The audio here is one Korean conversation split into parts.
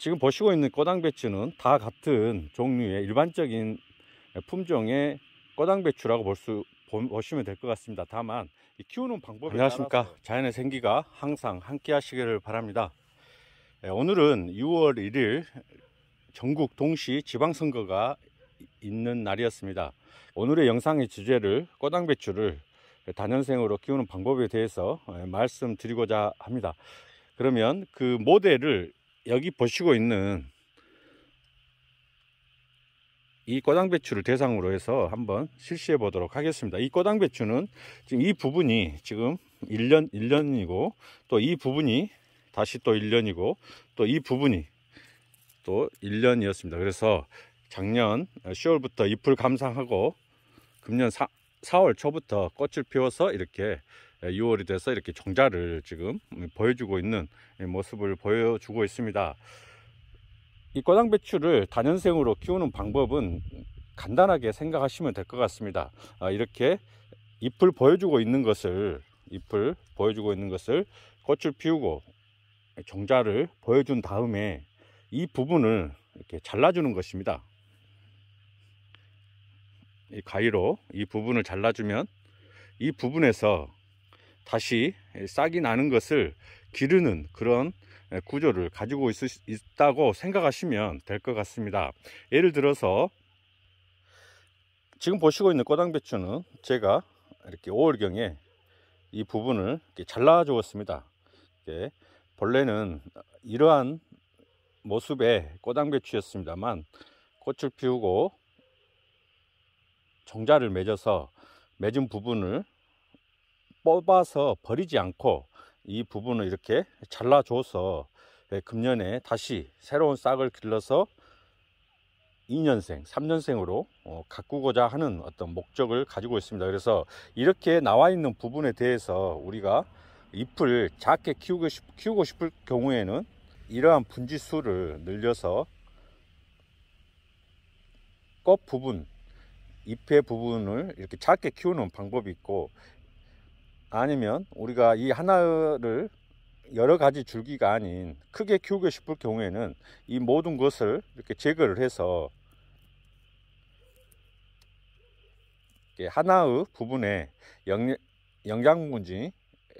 지금 보시고 있는 꼬당배추는 다 같은 종류의 일반적인 품종의 꼬당배추라고 볼 수 보시면 될 것 같습니다. 다만 키우는 방법에 안녕하십니까 따라서... 자연의 생기가 항상 함께하시기를 바랍니다. 예, 오늘은 6월 1일 전국 동시 지방선거가 있는 날이었습니다. 오늘의 영상의 주제를 꼬당배추를 단연생으로 키우는 방법에 대해서 예, 말씀드리고자 합니다. 그러면 그 모델을 여기 보시고 있는 이 꼬당배추를 대상으로 해서 한번 실시해 보도록 하겠습니다. 이 꼬당배추는 지금 이 부분이 지금 1년, 1년이고 또 이 부분이 다시 또 1년이고 또 이 부분이 또 1년이었습니다. 그래서 작년 10월부터 잎을 감상하고 금년 4, 4월 초부터 꽃을 피워서 이렇게 6월이 예, 돼서 이렇게 종자를 지금 보여주고 있는 모습을 보여주고 있습니다. 이 꼬당 배추를 단연생으로 키우는 방법은 간단하게 생각하시면 될 것 같습니다. 아, 이렇게 잎을 보여주고 있는 것을 잎을 보여주고 있는 것을 꽃을 피우고 종자를 보여준 다음에 이 부분을 이렇게 잘라주는 것입니다. 이 가위로 이 부분을 잘라주면 이 부분에서 다시 싹이 나는 것을 기르는 그런 구조를 가지고 있다고 생각하시면 될 것 같습니다 예를 들어서 지금 보시고 있는 꼬당배추는 제가 이렇게 5월경에 이 부분을 잘라 주었습니다 본래는 이러한 모습의 꼬당배추였습니다만 꽃을 피우고 종자를 맺어서 맺은 부분을 뽑아서 버리지 않고 이 부분을 이렇게 잘라줘서 예, 금년에 다시 새로운 싹을 길러서 2년생, 3년생으로 어, 가꾸고자 하는 어떤 목적을 가지고 있습니다. 그래서 이렇게 나와 있는 부분에 대해서 우리가 잎을 작게 키우고, 싶, 키우고 싶을 경우에는 이러한 분지 수를 늘려서 꽃 부분, 잎의 부분을 이렇게 작게 키우는 방법이 있고 아니면 우리가 이 하나를 여러 가지 줄기가 아닌 크게 키우고 싶을 경우에는 이 모든 것을 이렇게 제거를 해서 하나의 부분에 영양분지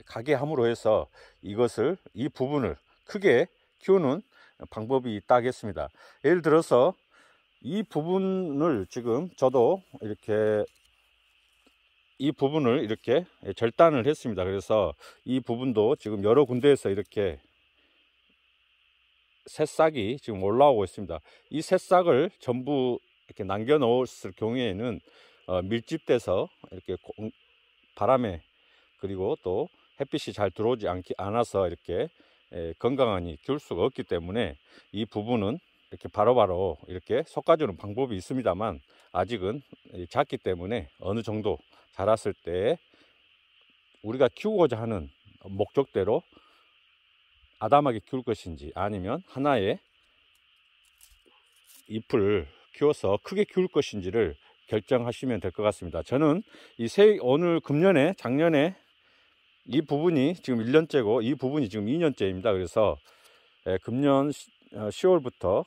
가게 함으로 해서 이것을 이 부분을 크게 키우는 방법이 있다 하겠습니다 예를 들어서 이 부분을 지금 저도 이렇게 이 부분을 이렇게 절단을 했습니다. 그래서 이 부분도 지금 여러 군데에서 이렇게 새싹이 지금 올라오고 있습니다. 이 새싹을 전부 이렇게 남겨 놓았을 경우에는 어, 밀집돼서 이렇게 공, 음, 바람에 그리고 또 햇빛이 잘 들어오지 않기, 않아서 이렇게 에, 건강하니 키울 수가 없기 때문에 이 부분은 이렇게 바로바로 바로 이렇게 솎아주는 방법이 있습니다만 아직은 작기 때문에 어느 정도 자랐을 때 우리가 키우고자 하는 목적대로 아담하게 키울 것인지 아니면 하나의 잎을 키워서 크게 키울 것인지를 결정하시면 될 것 같습니다. 저는 이 세, 오늘 금년에 작년에 이 부분이 지금 1년째고 이 부분이 지금 2년째입니다. 그래서 예, 금년 10월부터 어,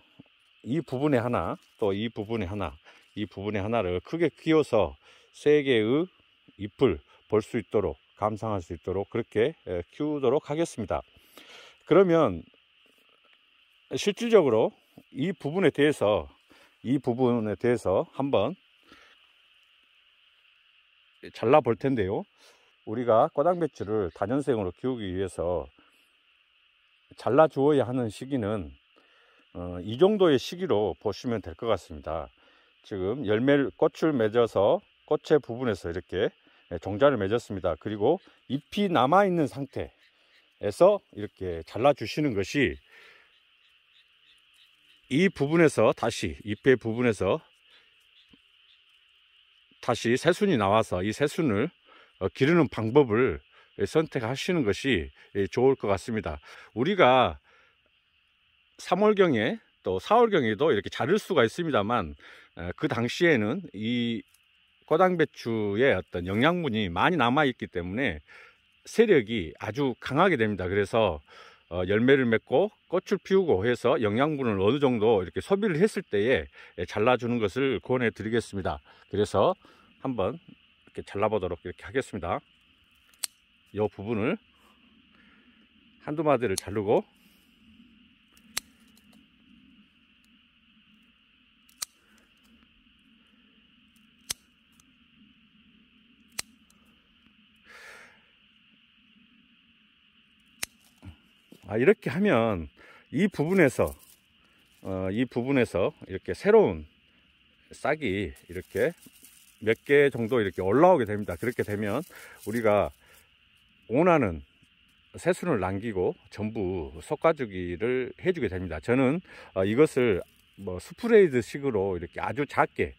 이 부분에 하나 또 이 부분에 하나 이 부분에 하나를 크게 키워서 세 개의 잎을 볼 수 있도록 감상할 수 있도록 그렇게 예, 키우도록 하겠습니다. 그러면 실질적으로 이 부분에 대해서 이 부분에 대해서 한번 잘라 볼 텐데요. 우리가 꼬당 배추를 다년생으로 키우기 위해서 잘라 주어야 하는 시기는 어, 이 정도의 시기로 보시면 될 것 같습니다. 지금 열매를 꽃을 맺어서 꽃의 부분에서 이렇게 종자를 예, 맺었습니다. 그리고 잎이 남아있는 상태에서 이렇게 잘라주시는 것이 이 부분에서 다시 잎의 부분에서 다시 새순이 나와서 이 새순을 어, 기르는 방법을 선택하시는 것이 예, 좋을 것 같습니다. 우리가 3월경에 또 4월경에도 이렇게 자를 수가 있습니다만 어, 그 당시에는 이 꼬당배추의 어떤 영양분이 많이 남아있기 때문에 세력이 아주 강하게 됩니다. 그래서 어, 열매를 맺고 꽃을 피우고 해서 영양분을 어느 정도 이렇게 소비를 했을 때에 예, 잘라주는 것을 권해 드리겠습니다. 그래서 한번 이렇게 잘라보도록 이렇게 하겠습니다. 이 부분을 한두 마디를 자르고 아, 이렇게 하면 이 부분에서 어, 이 부분에서 이렇게 새로운 싹이 이렇게 몇 개 정도 이렇게 올라오게 됩니다 그렇게 되면 우리가 원하는 새순을 남기고 전부 솎가주기를 해주게 됩니다 저는 어, 이것을 뭐 스프레이드 식으로 이렇게 아주 작게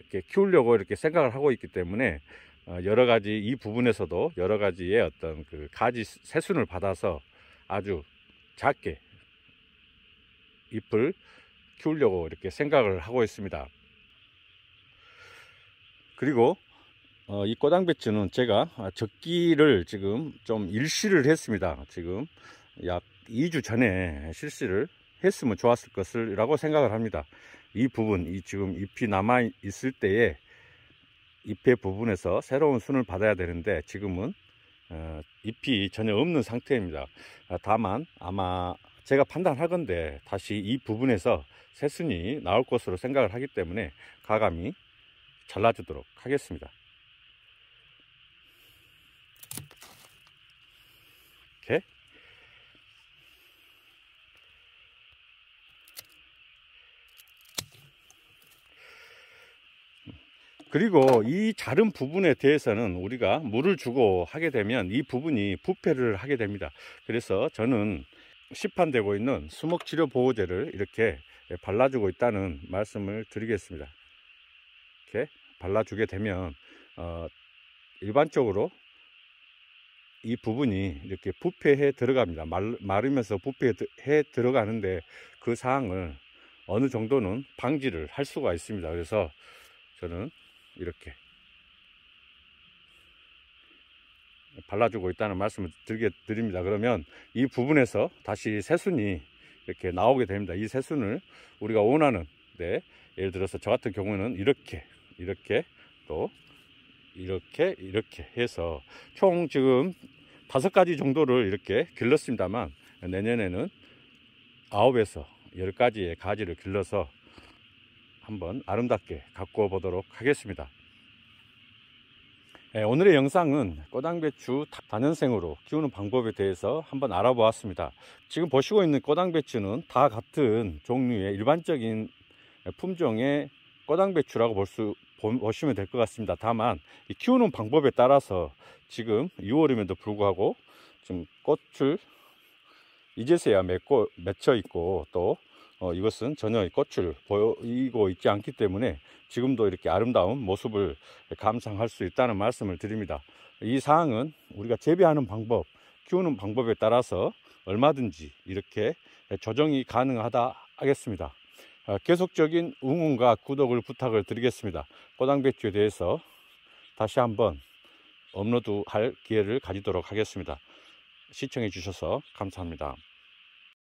이렇게 키우려고 이렇게 생각을 하고 있기 때문에 어, 여러 가지 이 부분에서도 여러 가지의 어떤 그 가지 새순을 받아서 아주 작게 잎을 키우려고 이렇게 생각을 하고 있습니다. 그리고 어, 이 꼬당 배추는 제가 적기를 지금 좀 일시를 했습니다. 지금 약 2주 전에 실시를 했으면 좋았을 것을 라고 생각을 합니다. 이 부분, 이 지금 잎이 남아 있을 때에 잎의 부분에서 새로운 순을 받아야 되는데 지금은 어, 잎이 전혀 없는 상태입니다. 아, 다만 아마 제가 판단하건데 다시 이 부분에서 새순이 나올 것으로 생각을 하기 때문에 가감이 잘라주도록 하겠습니다. 이렇게 그리고 이 자른 부분에 대해서는 우리가 물을 주고 하게 되면 이 부분이 부패를 하게 됩니다 그래서 저는 시판되고 있는 수목치료 보호제를 이렇게 발라주고 있다는 말씀을 드리겠습니다 이렇게 발라주게 되면 어, 일반적으로 이 부분이 이렇게 부패해 들어갑니다 말, 마르면서 부패해 들어가는데 그 사항을 어느 정도는 방지를 할 수가 있습니다 그래서 저는 이렇게 발라주고 있다는 말씀을 드리게 드립니다. 그러면 이 부분에서 다시 새순이 이렇게 나오게 됩니다. 이 새순을 우리가 원하는 네, 예를 들어서 저 같은 경우는 이렇게 이렇게 또 이렇게 이렇게 해서 총 지금 다섯 가지 정도를 이렇게 길렀습니다만 내년에는 아홉에서 열 가지의 가지를 길러서 한번 아름답게 가꾸어 보도록 하겠습니다. 네, 오늘의 영상은 꼬당배추 다년생으로 키우는 방법에 대해서 한번 알아보았습니다. 지금 보시고 있는 꼬당배추는 다 같은 종류의 일반적인 품종의 꼬당배추라고 볼 수, 보시면 될 것 같습니다. 다만 키우는 방법에 따라서 지금 6월임에도 불구하고 지금 꽃을 이제서야 맺고 맺혀 있고 또 어, 이것은 전혀 꽃을 보이고 있지 않기 때문에 지금도 이렇게 아름다운 모습을 감상할 수 있다는 말씀을 드립니다. 이 사항은 우리가 재배하는 방법, 키우는 방법에 따라서 얼마든지 이렇게 조정이 가능하다 하겠습니다. 어, 계속적인 응원과 구독을 부탁을 드리겠습니다. 꼬당배추에 대해서 다시 한번 업로드할 기회를 가지도록 하겠습니다. 시청해 주셔서 감사합니다.